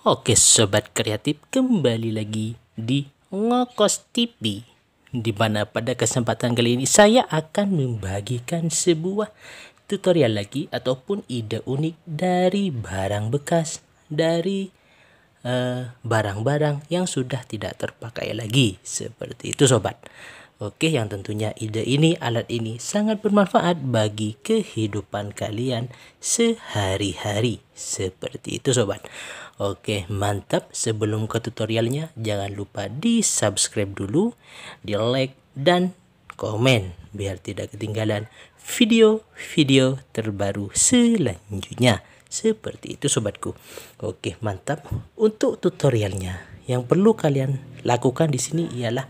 Oke sobat kreatif kembali lagi di Ngokos TV di mana pada kesempatan kali ini saya akan membagikan sebuah tutorial lagi ataupun ide unik dari barang bekas dari eh, barang-barang uh, yang sudah tidak terpakai lagi seperti itu sobat Oke, yang tentunya ide ini, alat ini sangat bermanfaat bagi kehidupan kalian sehari-hari. Seperti itu sobat. Oke, mantap. Sebelum ke tutorialnya, jangan lupa di-subscribe dulu, di-like, dan komen biar tidak ketinggalan video-video terbaru selanjutnya. Seperti itu sobatku. Oke, mantap. Untuk tutorialnya, yang perlu kalian lakukan di sini ialah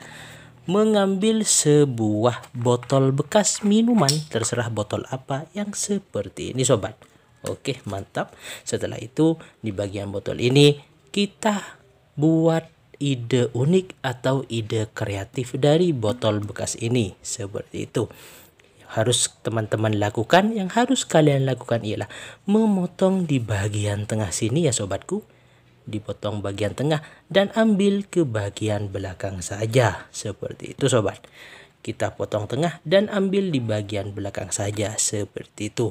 mengambil sebuah botol bekas minuman, terserah botol apa yang seperti ini sobat. Oke, mantap. Setelah itu di bagian botol ini kita buat ide unik atau ide kreatif dari botol bekas ini seperti itu harus teman-teman lakukan yang harus kalian lakukan ialah memotong di bagian tengah sini ya sobatku dipotong bagian tengah dan ambil ke bagian belakang saja. Seperti itu sobat. Kita potong tengah dan ambil di bagian belakang saja seperti itu.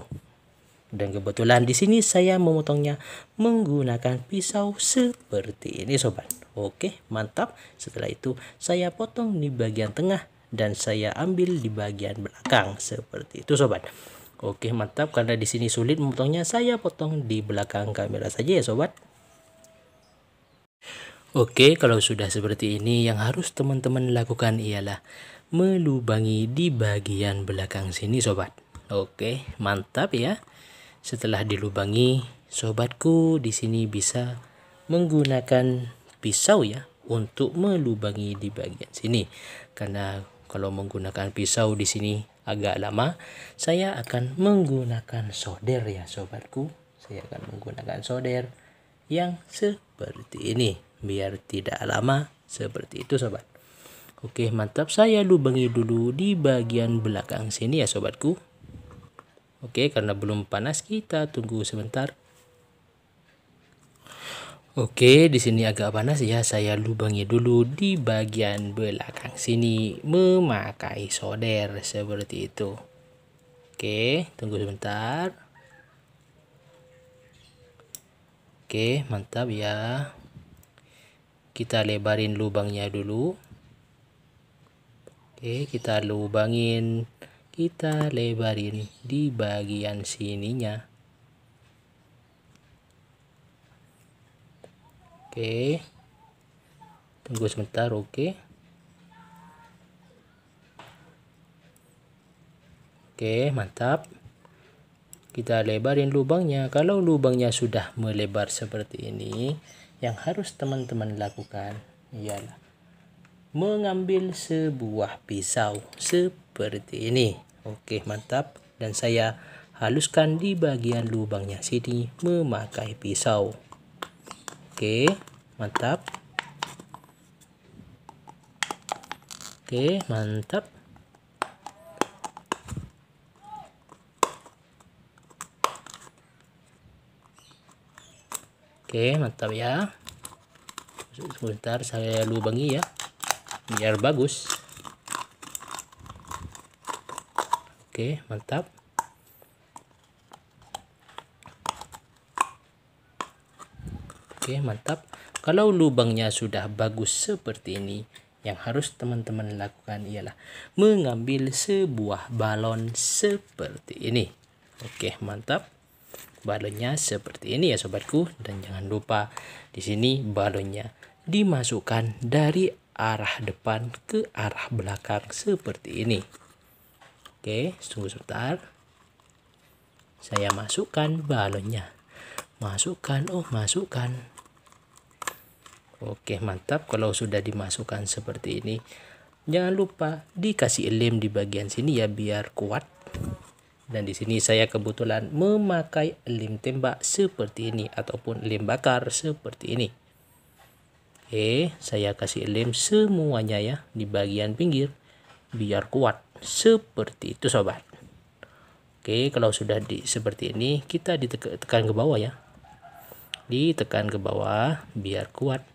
Dan kebetulan di sini saya memotongnya menggunakan pisau seperti ini sobat. Oke, mantap. Setelah itu saya potong di bagian tengah dan saya ambil di bagian belakang seperti itu sobat. Oke, mantap karena di sini sulit memotongnya saya potong di belakang kamera saja ya sobat. Oke, kalau sudah seperti ini, yang harus teman-teman lakukan ialah melubangi di bagian belakang sini, sobat. Oke, mantap ya. Setelah dilubangi, sobatku di sini bisa menggunakan pisau ya untuk melubangi di bagian sini. Karena kalau menggunakan pisau di sini agak lama, saya akan menggunakan solder ya, sobatku. Saya akan menggunakan solder yang seperti ini biar tidak lama seperti itu sobat oke mantap saya lubangi dulu di bagian belakang sini ya sobatku oke karena belum panas kita tunggu sebentar Oke, di sini agak panas ya. Saya lubangi dulu di bagian belakang sini memakai solder seperti itu. Oke, tunggu sebentar. Oke, mantap ya. Kita lebarin lubangnya dulu. Oke, kita lubangin. Kita lebarin di bagian sininya. Oke. Tunggu sebentar, oke. Oke, mantap kita lebarin lubangnya kalau lubangnya sudah melebar seperti ini yang harus teman-teman lakukan ialah mengambil sebuah pisau seperti ini oke mantap dan saya haluskan di bagian lubangnya sini memakai pisau oke mantap oke mantap Oke, mantap ya. Sebentar saya lubangi ya. Biar bagus. Oke, mantap. Oke, mantap. Kalau lubangnya sudah bagus seperti ini, yang harus teman-teman lakukan ialah mengambil sebuah balon seperti ini. Oke, mantap balonnya seperti ini ya sobatku dan jangan lupa di sini balonnya dimasukkan dari arah depan ke arah belakang seperti ini oke tunggu sebentar saya masukkan balonnya masukkan oh masukkan oke mantap kalau sudah dimasukkan seperti ini jangan lupa dikasih lem di bagian sini ya biar kuat dan di sini saya kebetulan memakai lem tembak seperti ini ataupun lem bakar seperti ini oke saya kasih lem semuanya ya di bagian pinggir biar kuat seperti itu sobat oke kalau sudah di seperti ini kita ditekan ke bawah ya ditekan ke bawah biar kuat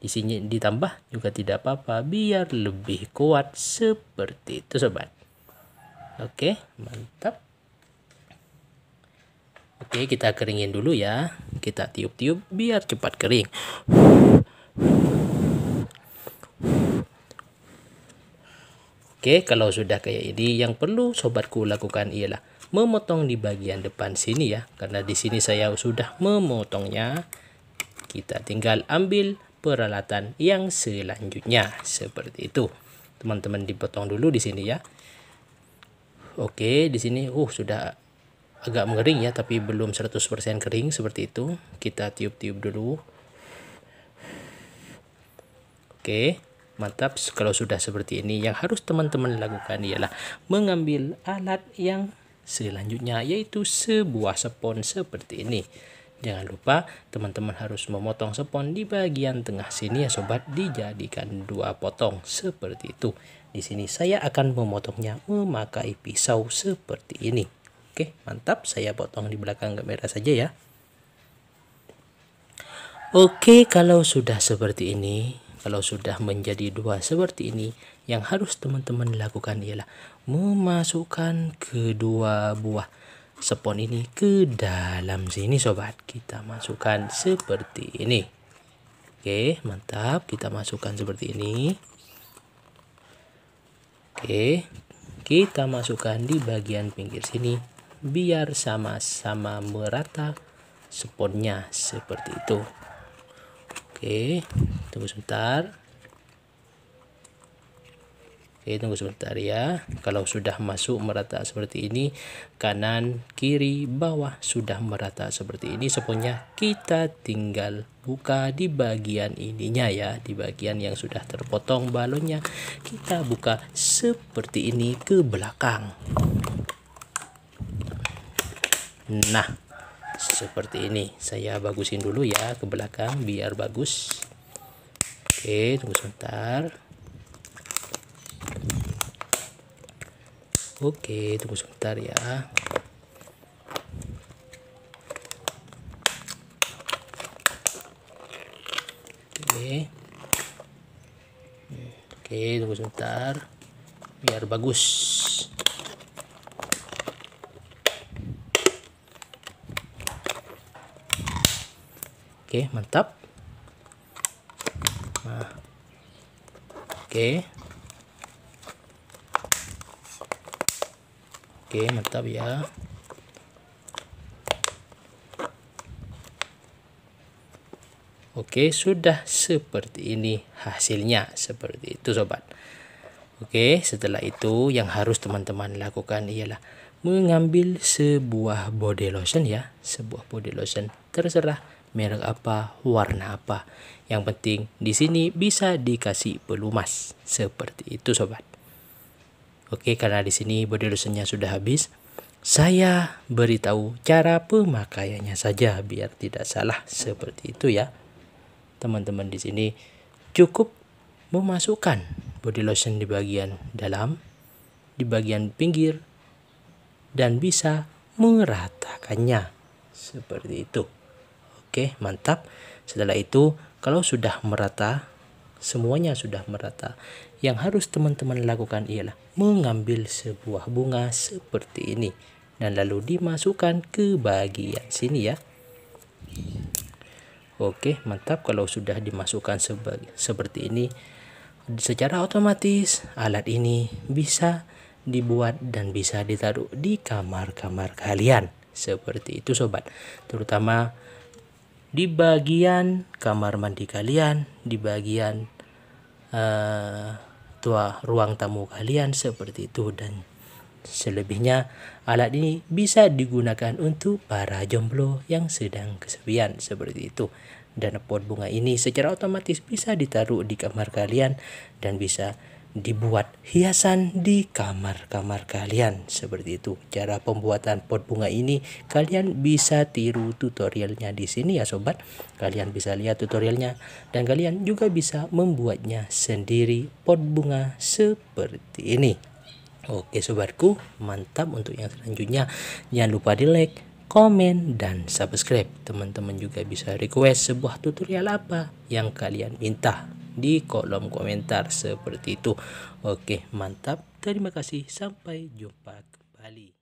di sini ditambah juga tidak apa-apa biar lebih kuat seperti itu sobat Oke, mantap. Oke, kita keringin dulu ya. Kita tiup-tiup biar cepat kering. Oke, kalau sudah kayak ini, yang perlu sobatku lakukan ialah memotong di bagian depan sini ya. Karena di sini saya sudah memotongnya. Kita tinggal ambil peralatan yang selanjutnya seperti itu. Teman-teman dipotong dulu di sini ya. Oke, di sini uh sudah agak mengering ya, tapi belum 100% kering seperti itu. Kita tiup-tiup dulu. Oke, mantap. Kalau sudah seperti ini, yang harus teman-teman lakukan ialah mengambil alat yang selanjutnya yaitu sebuah spons seperti ini. Jangan lupa teman-teman harus memotong sepon di bagian tengah sini ya sobat dijadikan dua potong seperti itu. Di sini saya akan memotongnya memakai pisau seperti ini. Oke mantap saya potong di belakang kamera saja ya. Oke kalau sudah seperti ini kalau sudah menjadi dua seperti ini yang harus teman-teman lakukan ialah memasukkan kedua buah spoon ini ke dalam sini sobat kita masukkan seperti ini oke mantap kita masukkan seperti ini oke kita masukkan di bagian pinggir sini biar sama-sama merata sponnya seperti itu oke tunggu sebentar Oke, tunggu sebentar ya. Kalau sudah masuk merata seperti ini, kanan, kiri, bawah sudah merata seperti ini, sepunya kita tinggal buka di bagian ininya ya, di bagian yang sudah terpotong balonnya. Kita buka seperti ini ke belakang. Nah, seperti ini. Saya bagusin dulu ya ke belakang biar bagus. Oke, tunggu sebentar. Oke, tunggu sebentar ya. Oke. Oke, tunggu sebentar. Biar bagus. Oke, mantap. Nah. Oke. oke mantap ya Oke, sudah seperti ini hasilnya. Seperti itu, sobat. Oke, setelah itu yang harus teman-teman lakukan ialah mengambil sebuah body lotion ya, sebuah body lotion terserah merek apa, warna apa. Yang penting di sini bisa dikasih pelumas. Seperti itu, sobat. Oke, karena di sini body lotionnya sudah habis, saya beritahu cara pemakaiannya saja biar tidak salah seperti itu ya. Teman-teman di sini cukup memasukkan body lotion di bagian dalam, di bagian pinggir dan bisa meratakannya seperti itu. Oke, mantap. Setelah itu kalau sudah merata semuanya sudah merata. Yang harus teman-teman lakukan ialah mengambil sebuah bunga seperti ini dan lalu dimasukkan ke bagian sini ya. Oke, mantap kalau sudah dimasukkan seperti ini. Secara otomatis alat ini bisa dibuat dan bisa ditaruh di kamar-kamar kalian. Seperti itu sobat. Terutama di bagian kamar mandi kalian, di bagian Eh, tua ruang tamu kalian seperti itu dan selebihnya alat ini bisa digunakan untuk para jomblo yang sedang kesepian seperti itu dan pot bunga ini secara otomatis bisa ditaruh di kamar kalian dan bisa dibuat hiasan di kamar-kamar kalian seperti itu cara pembuatan pot bunga ini kalian bisa tiru tutorialnya di sini ya sobat kalian bisa lihat tutorialnya dan kalian juga bisa membuatnya sendiri pot bunga seperti ini oke sobatku mantap untuk yang selanjutnya jangan lupa di like komen, dan subscribe. Teman-teman juga bisa request sebuah tutorial apa yang kalian minta di kolom komentar seperti itu. Oke, mantap. Terima kasih. Sampai jumpa kembali.